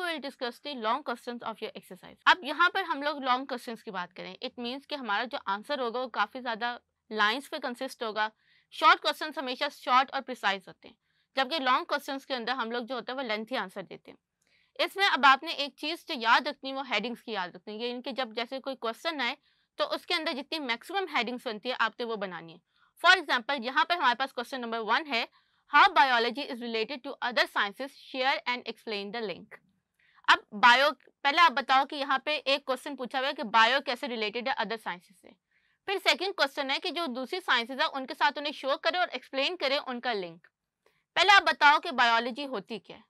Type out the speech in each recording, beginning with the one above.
Long questions of your exercise अब यहाँ पर हम लोग लॉन्ग क्वेश्चंस की बात करें इट मींस कि हमारा जो आंसर होगा वो काफी ज्यादा लाइंस पे कंसिस्ट होगा शॉर्ट क्वेश्चन हमेशा शॉर्ट और प्रिसाइज होते हैं जबकि लॉन्ग क्वेश्चन के अंदर हम लोग जो होता है वो लेंथी आंसर देते हैं इसमें अब आपने एक चीज जो याद रखनी वो हेडिंग्स की याद रखनी है इनके जब जैसे कोई क्वेश्चन आए तो उसके अंदर जितनी मैक्सिमम हेडिंग्स बनती है आपने वो बनानी है फॉर एग्जाम्पल यहाँ पर हमारे पास क्वेश्चन नंबर वन है how biology is related to other sciences share and explain the link अब बायो पहले आप बताओ कि यहाँ पे एक क्वेश्चन पूछा हुआ है कि बायो कैसे रिलेटेड है अदर साइंसेस से फिर सेकंड क्वेश्चन है कि जो दूसरी साइंसेज है उनके साथ उन्हें शो करें और एक्सप्लेन करें उनका लिंक पहले आप बताओ कि बायोलॉजी होती क्या है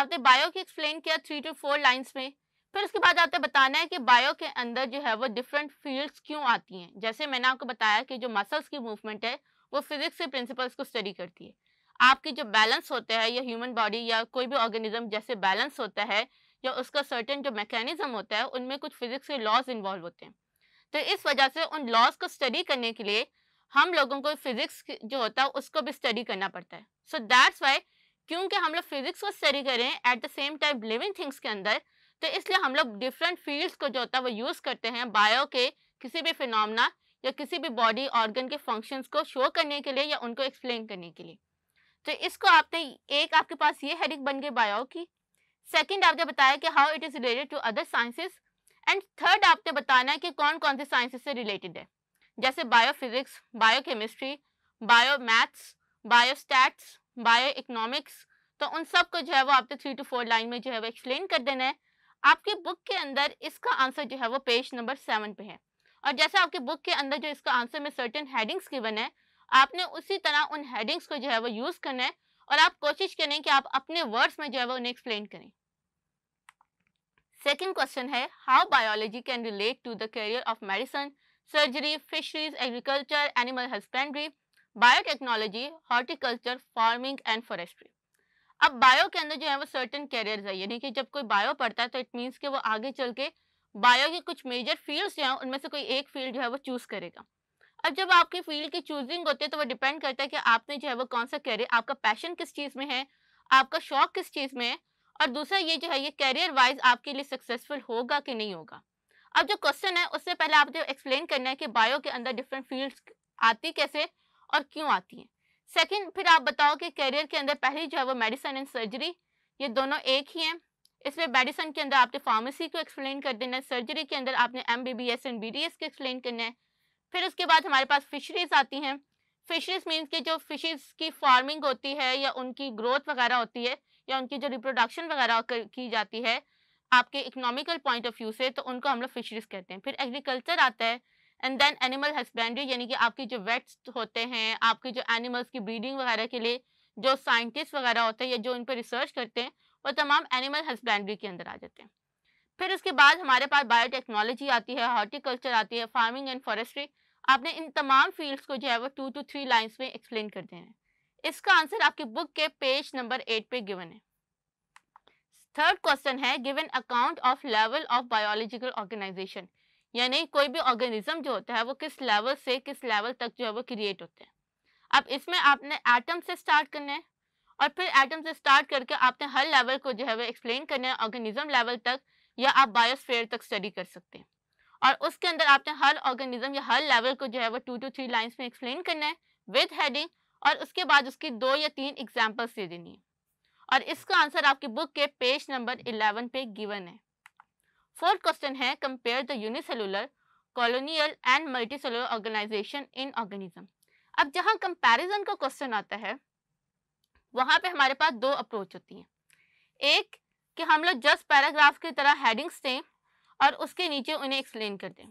आपने बायो की एक्सप्लेन किया थ्री टू फोर लाइन्स में फिर उसके बाद आपने बताना है कि बायो के अंदर जो है वो डिफरेंट फील्ड्स क्यों आती हैं जैसे मैंने आपको बताया कि जो मसल्स की मूवमेंट है वो फिजिक्स के प्रिंसिपल्स को स्टडी करती है आपके जो बैलेंस होते हैं या ह्यूमन बॉडी या कोई भी ऑर्गेनिज्म जैसे बैलेंस होता है या उसका सर्टेन जो मैकेनिज्म होता है उनमें कुछ फिजिक्स के लॉज इन्वॉल्व होते हैं तो इस वजह से उन लॉज को स्टडी करने के लिए हम लोगों को फिजिक्स जो होता है उसको भी स्टडी करना पड़ता है सो दैट्स वाई क्योंकि हम लोग फिजिक्स को स्टडी करें at the same time living things के अंदर तो इसलिए हम लोग डिफरेंट फील्ड्स को जो होता है वो यूज़ करते हैं बायो के किसी भी फिनोमना या किसी भी बॉडी ऑर्गन के फंक्शंस को शो करने के लिए या उनको एक्सप्लेन करने के लिए तो इसको आपने एक आपके पास ये हेडिंग बन गई बायो की सेकंड आपने बताया कि how it is related to other sciences and third आपने बताना है कि कौन कौन से साइंसेस से रिलेटेड है जैसे bio physics bio chemistry bio maths bio stats bio economics तो उन सब को जो है वो आपने थ्री टू फोर लाइन में जो है वो एक्सप्लेन कर देना है आपकी बुक के अंदर इसका आंसर जो है वो पेज नंबर सेवन पे है और जैसे आपकी बुक के अंदर जो इसका आंसर में सर्टेन हेडिंग्स गिवन है आपने उसी तरह उन हेडिंग्स को जो है वो यूज करना है और आप कोशिश करें कि आप अपने वर्ड्स में जो है वो उन्हें एक्सप्लेन करें सेकेंड क्वेश्चन है how biology can relate to the career of medicine surgery fisheries agriculture animal husbandry biotechnology horticulture farming and forestry अब बायो के अंदर जो है वो सर्टन कैरियर है यानी कि जब कोई बायो पढ़ता है तो इट मीन्स कि वो आगे चल के बायो के कुछ मेजर फील्ड्स जो हैं उनमें से कोई एक फील्ड जो है वो चूज करेगा अब जब आपके फील्ड की चूजिंग होती है तो वो डिपेंड करता है कि आपने जो है वो कौन सा कैरियर आपका पैशन किस चीज़ में है आपका शौक किस चीज़ में है और दूसरा ये जो है ये कैरियर वाइज आपके लिए सक्सेसफुल होगा कि नहीं होगा अब जो क्वेश्चन है उससे पहले आप जो एक्सप्लेन करना है कि बायो के अंदर डिफरेंट फील्ड्स आती कैसे और क्यों आती हैं सेकेंड फिर आप बताओ कि कैरियर के अंदर पहली जो है वो मेडिसिन एंड सर्जरी ये दोनों एक ही हैं इसमें मेडिसिन के अंदर आपने फार्मेसी को एक्सप्लेन कर देना है सर्जरी के अंदर आपने M B B S and B D S को एक्सप्लेन करना है फिर उसके बाद हमारे पास फिशरीज आती हैं फ़िशरीज मीन्स कि जो फिशेज की फार्मिंग होती है या उनकी ग्रोथ वगैरह होती है या उनकी जो रिप्रोडक्शन वगैरह की जाती है आपके इकोनॉमिकल पॉइंट ऑफ व्यू से तो उनको हम लोग फिशरीज कहते हैं फिर एग्रीकल्चर आता है एंड देन एनिमल हस्बेंड्री यानी कि आपके जो वेट्स होते हैं आपके जो एनिमल्स की ब्रीडिंग वगैरह के लिए जो साइंटिस्ट वगैरह होते हैं या जो उन पर रिसर्च करते हैं वो तमाम एनिमल हस्बेंड्री के अंदर आ जाते हैं फिर उसके बाद हमारे पास बायोटेक्नोलॉजी आती है हॉर्टिकल्चर आती है फार्मिंग एंड फॉरेस्ट्री आपने इन तमाम फील्ड्स को जो है वो टू टू थ्री लाइन्स में एक्सप्लेन कर देना है इसका आंसर आपकी बुक के पेज नंबर एट पे गिवन है थर्ड क्वेश्चन है given account of level of biological organisation यानी कोई भी ऑर्गेनिज्म जो होता है वो किस लेवल से किस लेवल तक जो है वो क्रिएट होते हैं अब इसमें आपने एटम से स्टार्ट करना है और फिर एटम से स्टार्ट करके आपने हर लेवल को जो है वो एक्सप्लेन करना है ऑर्गेनिज्म लेवल तक या आप बायोस्फेयर तक स्टडी कर सकते हैं और उसके अंदर आपने हर ऑर्गेनिज्म या हर लेवल को जो है वो टू टू थ्री लाइन्स में एक्सप्लेन करना है विद हेडिंग और उसके बाद उसकी दो या तीन एग्जाम्पल्स दे देनी है और इसका आंसर आपकी बुक के पेज नंबर इलेवन पे गिवन है फोर्थ क्वेश्चन है compare the unicellular colonial and multi cellular organisation in organism अब जहाँ कंपैरिजन का क्वेश्चन आता है वहाँ पे हमारे पास दो अप्रोच होती हैं एक कि हम लोग जस्ट पैराग्राफ की तरह हेडिंग्स दें और उसके नीचे उन्हें एक्सप्लेन कर दें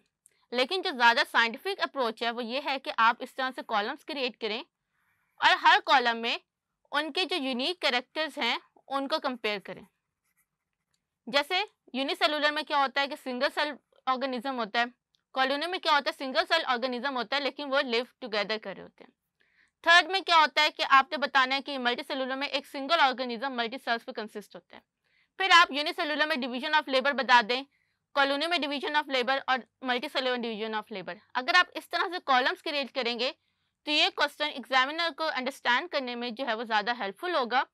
लेकिन जो ज़्यादा साइंटिफिक अप्रोच है वो ये है कि आप इस तरह से कॉलम्स क्रिएट करें और हर कॉलम में उनके जो यूनिक करेक्टर्स हैं उनको कंपेयर करें जैसे यूनिसेलुलर में क्या होता है कि सिंगल सेल ऑर्गेनिज्म होता है कॉलोनी में क्या होता है सिंगल सेल ऑर्गेनिज्म होता है लेकिन वो लिव टुगेदर कर रहे होते हैं थर्ड में क्या होता है कि आपने बताना है कि मल्टी सेलुलर में एक सिंगल ऑर्गेनिज्म मल्टी सेल्स पर कंसिस्ट होता है फिर आप यूनिसेलुलर में डिवीजन ऑफ लेबर बता दें कॉलोनी में डिवीजन ऑफ लेबर और multicellular division of labour अगर आप इस तरह से कॉलम्स क्रिएट करेंगे तो ये क्वेश्चन एग्जामिनर को अंडरस्टैंड करने में जो है वो ज़्यादा हेल्पफुल होगा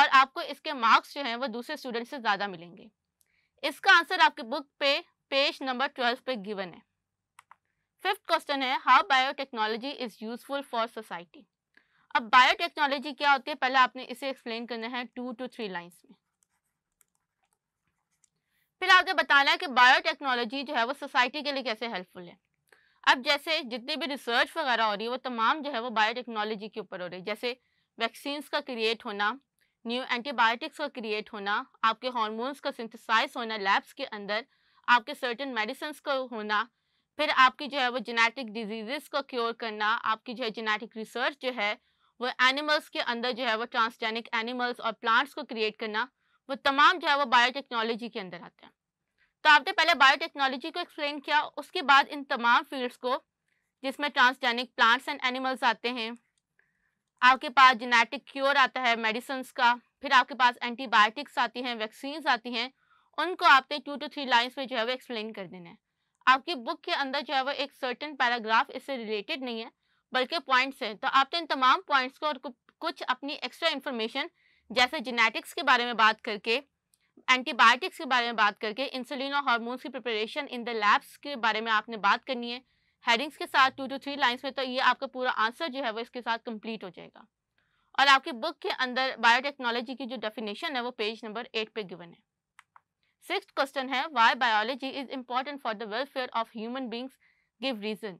और आपको इसके मार्क्स जो हैं वो दूसरे स्टूडेंट से ज़्यादा मिलेंगे इसका आंसर आपके बुक पे पेज नंबर ट्वेल्व पे गिवन है फिफ्थ क्वेश्चन है how biotechnology is useful for society अब बायोटेक्नोलॉजी क्या होती है पहले आपने इसे एक्सप्लेन करना है टू टू थ्री लाइन्स में फिर आपने बताना है कि बायोटेक्नोलॉजी जो है वो सोसाइटी के लिए कैसे हेल्पफुल है अब जैसे जितनी भी रिसर्च वगैरह हो रही है वो तमाम जो है वो बायोटेक्नोलॉजी के ऊपर हो रही है जैसे वैक्सीन का क्रिएट होना न्यू एंटीबायोटिक्स का क्रिएट होना आपके हॉर्मोन्स का सिंथिसाइज होना लैब्स के अंदर आपके सर्टन मेडिसन्स का होना फिर आपकी जो है वो जेनेटिक डिजीजेस को क्योर करना आपकी जो है जेनेटिक रिसर्च जो है वो एनिमल्स के अंदर जो है वो ट्रांसजेनिक एनिमल्स और प्लांट्स को क्रिएट करना वो तमाम जो है वो बायोटेक्नोलॉजी के अंदर आते हैं तो आपने पहले बायोटेक्नोलॉजी को एक्सप्लेन किया उसके बाद इन तमाम फील्ड्स को जिसमें ट्रांसजेनिक प्लांट्स एंड एनिमल्स आते हैं आपके पास जेनेटिक क्योर आता है मेडिसिन का फिर आपके पास एंटीबायोटिक्स आती हैं वैक्सीन्स आती हैं उनको आपने टू टू थ्री लाइन्स में जो है वो एक्सप्लेन कर देना है आपकी बुक के अंदर जो है वो एक सर्टन पैराग्राफ इससे रिलेटेड नहीं है बल्कि पॉइंट्स हैं तो आपने इन तमाम पॉइंट्स को और कुछ अपनी एक्स्ट्रा इन्फॉर्मेशन जैसे जेनेटिक्स के बारे में बात करके एंटीबायोटिक्स के बारे में बात करके इंसुलिन और हार्मोन्स की प्रिपरेशन इन द लैब्स के बारे में आपने बात करनी है हेडिंग्स के साथ टू टू थ्री लाइन्स में तो ये आपका पूरा आंसर जो है वो इसके साथ कंप्लीट हो जाएगा और आपकी बुक के अंदर बायोटेक्नोलॉजी की जो डेफिनेशन है वो पेज नंबर एट पे गिवन है सिक्स क्वेश्चन है why biology is important for the welfare of human beings give reason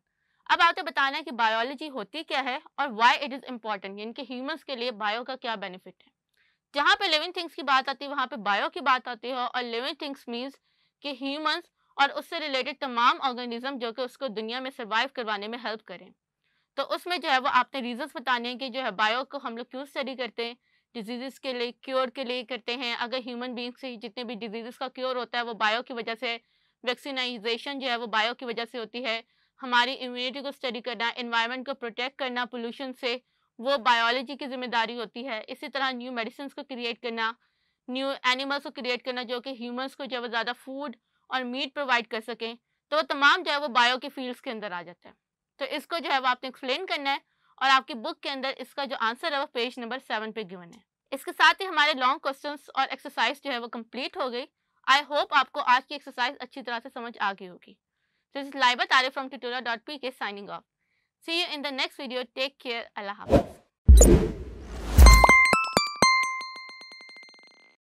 अब आपको बताना है कि बायोलॉजी होती क्या है और वाई इट इज़ इम्पॉर्टेंट यानी कि ह्यूमन्स के लिए बायो का क्या बेनिफिट है जहाँ पे लिविंग थिंग्स की बात आती है वहाँ पे बायो की बात आती है और लिविंग थिंग्स मीन्स कि ह्यूमंस और उससे रिलेटेड तमाम ऑर्गेनिज्म जो कि उसको दुनिया में सर्वाइव करवाने में हेल्प करें तो उसमें जो है वो आपने रीजन बताने हैं कि जो है बायो को हम लोग क्यों स्टडी करते हैं डिजीज़ के लिए क्योर के लिए करते हैं अगर ह्यूमन बींग से जितने भी डिजीज़ का क्योर होता है वो बायो की वजह से वैक्सीनाइजेशन जो है वो बायो की वजह से होती है हमारी इम्यूनिटी को स्टडी करना इन्वायरमेंट को प्रोटेक्ट करना पोल्यूशन से वो बायोलॉजी की जिम्मेदारी होती है इसी तरह न्यू मेडिसिन को क्रिएट करना न्यू एनिमल्स को क्रिएट करना जो कि ह्यूमंस को जो है वो ज़्यादा फूड और मीट प्रोवाइड कर सकें तो वो तमाम जो है वो बायो के फील्ड्स के अंदर आ जाता है तो इसको जो है वो आपने एक्सप्लेन करना है और आपकी बुक के अंदर इसका जो आंसर है वो पेज नंबर सेवन पे गिवन है इसके साथ ही हमारे लॉन्ग क्वेश्चन और एक्सरसाइज जो है वो कम्प्लीट हो गई आई होप आपको आज की एक्सरसाइज अच्छी तरह से समझ आ गई होगी this is Laiba Tare from Titora dot P K signing off See you in the next video. Take care. Allah Hafiz.